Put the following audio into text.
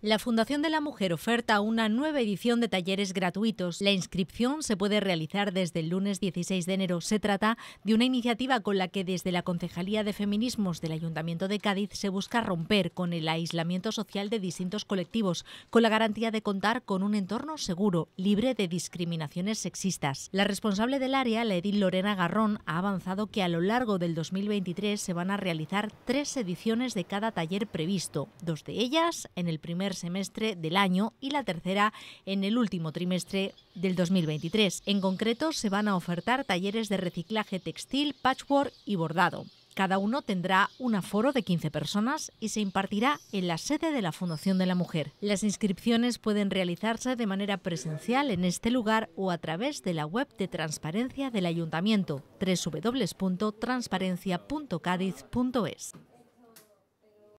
La Fundación de la Mujer oferta una nueva edición de talleres gratuitos. La inscripción se puede realizar desde el lunes 16 de enero. Se trata de una iniciativa con la que desde la Concejalía de Feminismos del Ayuntamiento de Cádiz se busca romper con el aislamiento social de distintos colectivos, con la garantía de contar con un entorno seguro, libre de discriminaciones sexistas. La responsable del área, la edil Lorena Garrón, ha avanzado que a lo largo del 2023 se van a realizar tres ediciones de cada taller previsto, dos de ellas en el primer semestre del año y la tercera en el último trimestre del 2023. En concreto, se van a ofertar talleres de reciclaje textil, patchwork y bordado. Cada uno tendrá un aforo de 15 personas y se impartirá en la sede de la Fundación de la Mujer. Las inscripciones pueden realizarse de manera presencial en este lugar o a través de la web de transparencia del ayuntamiento www.transparencia.cadiz.es.